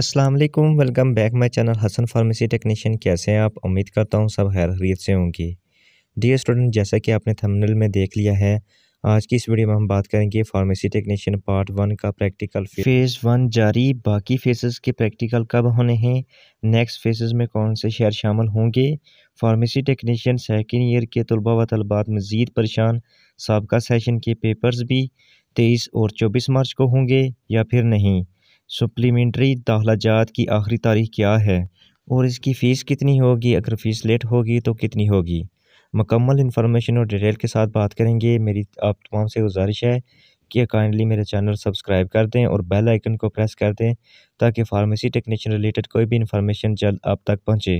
अस्सलाम वालेकुम welcome back my channel Hasan pharmacy technician कैसे हैं आप उम्मीद करता हूं सब खैर हरीत से होंगे डियर स्टूडेंट जैसा कि आपने थंबनेल में देख लिया है आज की इस वीडियो में हम बात करेंगे फार्मेसी टेक्नीशियन पार्ट वन का प्रैक्टिकल फेज़ वन जारी बाकी फेजेस के प्रैक्टिकल कब होने हैं नेक्स्ट फेजेस में कौन से शहर शामिल होंगे फार्मेसी टेक्नीशियन सेकेंड ईयर के तलबा व तलबात मज़ीद परेशान सबका सेशन के पेपर्स भी तेईस और चौबीस मार्च को होंगे या फिर नहीं सप्लीमेंट्री जात की आखिरी तारीख़ क्या है और इसकी फ़ीस कितनी होगी अगर फ़ीस लेट होगी तो कितनी होगी मकम्मल इन्फॉर्मेशन और डिटेल के साथ बात करेंगे मेरी आप तमाम से गुजारिश है कि काइंडली मेरे चैनल सब्सक्राइब कर दें और बेल आइकन को प्रेस कर दें ताकि फार्मेसी टेक्नीशियन रिलेटेड कोई भी इन्फॉर्मेशन जल्द आप तक पहुँचे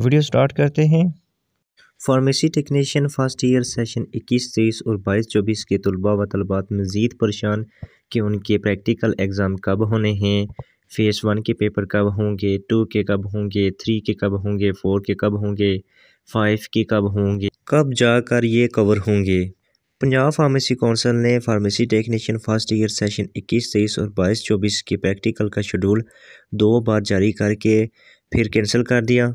वीडियो स्टार्ट करते हैं pharmacy technician first year session इक्कीस तेईस और बाईस चौबीस के तलबा व तलबात मज़ीद परेशान कि उनके प्रैक्टिकल एग्ज़ाम कब होने हैं फ़ेज़ वन के पेपर कब होंगे टू के कब होंगे थ्री के कब होंगे फ़ोर के कब होंगे फ़ाइव के कब होंगे कब जाकर ये कवर होंगे पंजाब फार्मेसी काउंसिल ने pharmacy technician first year session 21 तेईस और 22 चौबीस के प्रैक्टिकल का शेड्यूल दो बार जारी करके फिर कैंसिल कर दिया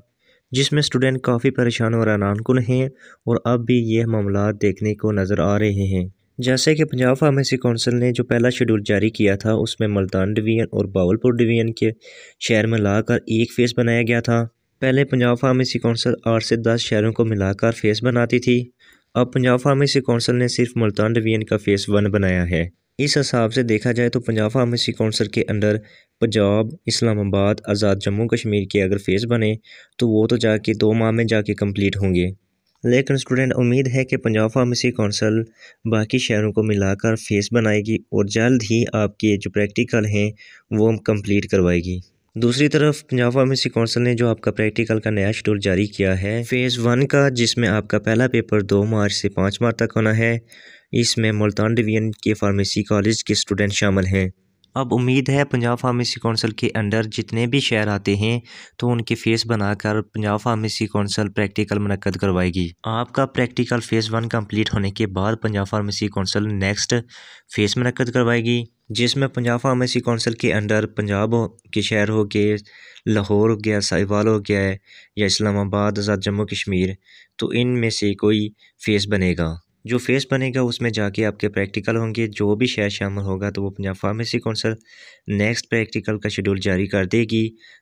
जिसमें स्टूडेंट काफ़ी परेशान और अनानकुन हैं और अब भी यह मामला देखने को नज़र आ रहे हैं जैसे कि पंजाब फार्मेसी काउंसिल ने जो पहला शेड्यूल जारी किया था उसमें मुल्तान डिवीज़न और बावलपुर डिवीज़न के शहर में लाकर एक फेस बनाया गया था पहले पंजाब फार्मेसी काउंसिल आठ से दस शहरों को मिलाकर फेस बनाती थी अब पंजाब फार्मेसी काउंसिल ने सिर्फ मुल्तान डिवीज़न का फेस वन बनाया है इस हिसाब से देखा जाए तो पंजाब फार्मेसी काउंसिल के अंडर पंजाब इस्लामाबाद आज़ाद जम्मू कश्मीर के अगर फेस बने तो वो तो जाके दो माह में जाके कम्प्लीट होंगे लेकिन स्टूडेंट उम्मीद है कि पंजाब फार्मेसी काउंसिल बाकी शहरों को मिलाकर फेस बनाएगी और जल्द ही आपके जो प्रैक्टिकल हैं वो कंप्लीट करवाएगी दूसरी तरफ पंजाब फार्मेसी काउंसिल ने जो आपका प्रैक्टिकल का नया शेड्यूल जारी किया है फ़ेज़ वन का जिसमें आपका पहला पेपर दो मार्च से पाँच मार्च तक होना है इसमें मुल्तान डिवीजन के फार्मेसी कॉलेज के स्टूडेंट शामिल हैं अब उम्मीद है पंजाब फार्मेसी कौंसिल के अंडर जितने भी शहर आते हैं तो उनके फ़ेस बनाकर पंजाब फार्मेसी कौंसिल प्रैक्टिकल मनकद करवाएगी आपका प्रैक्टिकल फ़ेज़ वन कंप्लीट होने के बाद Punjab pharmacy council next phase मनकद करवाएगी जिसमें पंजाब फार्मेसी कौंसिल के अंडर पंजाब के शहर हो गए लाहौर हो गया साहिवाल हो गया है या इस्लामाबाद आज़ाद जम्मू कश्मीर तो इन में से कोई फ़ेस बनेगा जो फेस बनेगा उसमें जाके आपके प्रैक्टिकल होंगे जो भी शहर शामिल होगा तो वो Punjab pharmacy council next practical का शेड्यूल जारी कर देगी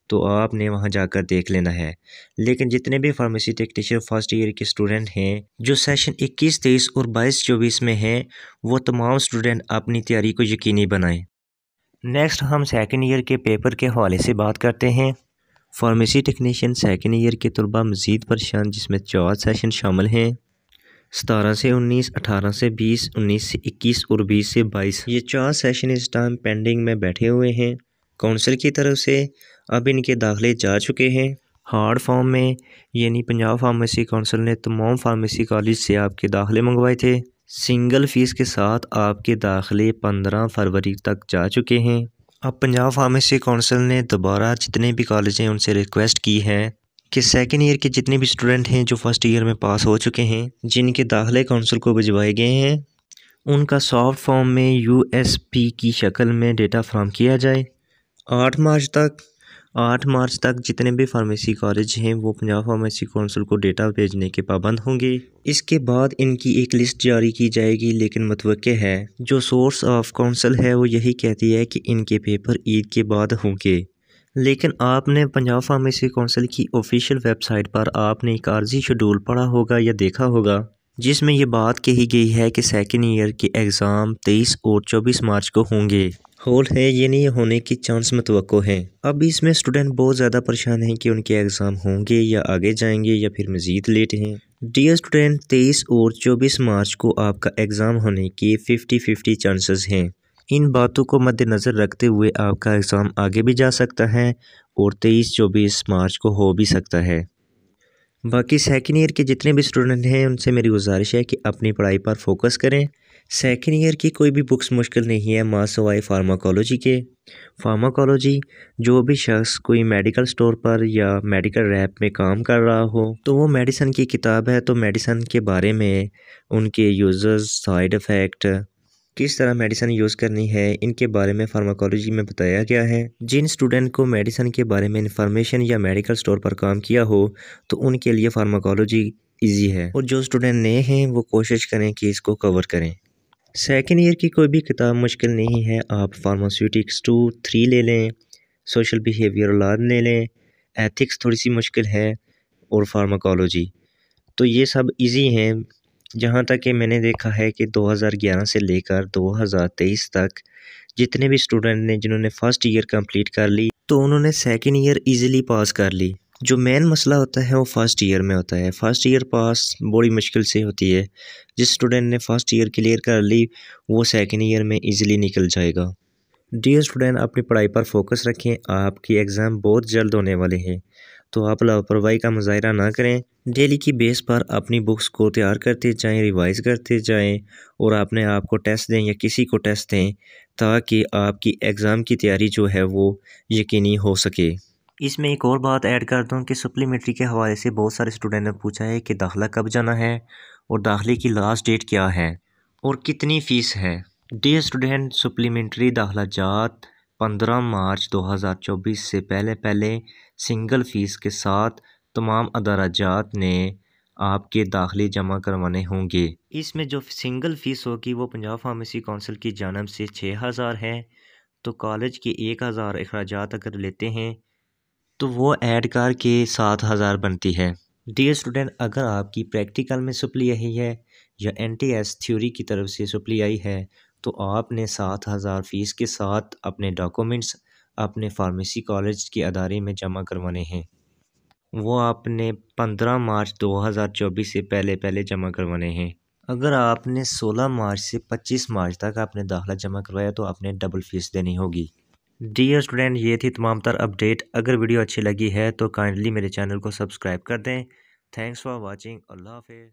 तो आपने वहाँ जाकर देख लेना है लेकिन जितने भी फार्मेसी टेक्नीशियन फर्स्ट ईयर के स्टूडेंट हैं जो सेशन 21 तेईस और 22 चौबीस में हैं वो तमाम स्टूडेंट अपनी तैयारी को यकीनी बनाएँ नेक्स्ट हम सेकेंड ईयर के पेपर के हवाले से बात करते हैं फार्मेसी टेक्नीशियन सेकेंड ईयर के तलबा मज़ीद परेशान जिसमें चार सेशन शामिल हैं सतारह से उन्नीस अठारह से बीस उन्नीस से इक्कीस और बीस से बाईस ये चार सेशन इस टाइम पेंडिंग में बैठे हुए हैं काउंसिल की तरफ से अब इनके दाखिले जा चुके हैं हार्ड फॉर्म में यानी पंजाब फार्मेसी काउंसिल ने तमाम फार्मेसी कॉलेज से आपके दाखिले मंगवाए थे सिंगल फ़ीस के साथ आपके दाखिले पंद्रह फरवरी तक जा चुके हैं अब पंजाब फार्मेसी काउंसिल ने दोबारा जितने भी कॉलेज हैं उनसे रिक्वेस्ट की है कि सेकेंड ईयर के जितने भी स्टूडेंट हैं जो फर्स्ट ईयर में पास हो चुके हैं जिनके दाखिले काउंसिल को भिजवाए गए हैं उनका सॉफ्ट फॉर्म में यू की शक्ल में डेटा फ्राम किया जाए आठ मार्च तक आठ मार्च तक जितने भी फार्मेसी कॉलेज हैं वो पंजाब फार्मेसी काउंसिल को डेटा भेजने के पाबंद होंगे इसके बाद इनकी एक लिस्ट जारी की जाएगी लेकिन मतवक है जो सोर्स ऑफ काउंसिल है वो यही कहती है कि इनके पेपर ईद के बाद होंगे लेकिन आपने पंजाब फार्मेसी काउंसिल की ऑफिशियल वेबसाइट पर आपने एक आर्जी शेड्यूल पढ़ा होगा या देखा होगा जिसमें यह बात कही गई है कि सेकेंड ईयर के एग्ज़ाम 23 और 24 मार्च को होंगे होल है ये नहीं होने की चांस मतवक़ है अब इसमें स्टूडेंट बहुत ज़्यादा परेशान हैं कि उनके एग्ज़ाम होंगे या आगे जाएंगे या फिर मज़ीद लेट हैं डियर स्टूडेंट 23 और 24 मार्च को आपका एग्ज़ाम होने के 50-50 चांसेस हैं इन बातों को मद्देनज़र रखते हुए आपका एग्ज़ाम आगे भी जा सकता है और तेईस चौबीस मार्च को हो भी सकता है बाकी सेकेंड ईयर के जितने भी स्टूडेंट हैं उनसे मेरी गुजारिश है कि अपनी पढ़ाई पर फोकस करें सेकेंड ईयर की कोई भी बुक्स मुश्किल नहीं है माँ सवाई फार्माकोलॉजी के फार्माकोलॉजी जो भी शख्स कोई मेडिकल स्टोर पर या मेडिकल रैप में काम कर रहा हो तो वो मेडिसन की किताब है तो मेडिसन के बारे में उनके यूज़र्स साइड इफ़ेक्ट किस तरह मेडिसिन यूज़ करनी है इनके बारे में फार्माकोलॉजी में बताया गया है जिन स्टूडेंट को मेडिसिन के बारे में इंफॉर्मेशन या मेडिकल स्टोर पर काम किया हो तो उनके लिए फार्माकोलॉजी ईजी है और जो स्टूडेंट नए हैं वो कोशिश करें कि इसको कवर करें सेकेंड ईयर की कोई भी किताब मुश्किल नहीं है आप फार्मास्यूटिक्स टू थ्री ले लें सोशल बिहेवियर लाद ले लें एथिक्स थोड़ी सी मुश्किल है और फार्माकोलॉजी तो ये सब इजी हैं जहाँ तक कि मैंने देखा है कि 2011 से लेकर 2023 तक जितने भी स्टूडेंट ने जिन्होंने फ़र्स्ट ईयर कंप्लीट कर ली तो उन्होंने सेकेंड ईयर ईज़िली पास कर ली जो मेन मसला होता है वो फ़र्स्ट ईयर में होता है फ़र्स्ट ईयर पास बड़ी मुश्किल से होती है जिस स्टूडेंट ने फ़र्स्ट ईयर क्लियर कर ली वो सेकेंड ईयर में ईज़िली निकल जाएगा डी स्टूडेंट अपनी पढ़ाई पर फोकस रखें आपकी एग्ज़ाम बहुत जल्द होने वाले हैं तो आप लापरवाही का मुजाहरा ना करें डेली की बेस पर अपनी बुक्स को तैयार करते जाएं रिवाइज करते जाएं और अपने आप को टेस्ट दें या किसी को टेस्ट दें ताकि आपकी एग्ज़ाम की तैयारी जो है वो यकीनी हो सके इसमें एक और बात ऐड कर दूँ कि सप्लीमेंट्री के हवाले से बहुत सारे स्टूडेंट ने पूछा है कि दाखिला कब जाना है और दाखिले की लास्ट डेट क्या है और कितनी फ़ीस है डी स्टूडेंट सप्लीमेंट्री दाखला जात पंद्रह मार्च 2024 से पहले पहले सिंगल फ़ीस के साथ तमाम अदाराजात ने आपके दाखिले जमा करवाने होंगे इसमें जो सिंगल फ़ीस होगी वो पंजाब फार्मेसी काउंसिल की जानब से छः हज़ार है तो कॉलेज के एक हज़ार अखराज अगर लेते हैं तो वो ऐड कर के सात हज़ार बनती है डियर स्टूडेंट अगर आपकी प्रैक्टिकल में सप्ली आई है या एन टी एस थ्योरी की तरफ से सप्ली आई है तो आपने सात हज़ार फ़ीस के साथ अपने डॉक्यूमेंट्स अपने फार्मेसी कॉलेज के अदारे में जमा करवाने हैं वो आपने पंद्रह मार्च दो हज़ार चौबीस से पहले पहले जमा करवाने हैं अगर आपने सोलह मार्च से पच्चीस मार्च तक आपने दाखिला जमा करवाया तो आपने डबल फ़ीस देनी होगी डियर स्टूडेंट ये थी तमाम तर अपडेट अगर वीडियो अच्छी लगी है तो काइंडली मेरे चैनल को सब्सक्राइब कर दें थैंक्स फॉर वॉचिंग अल्लाह हाफिज़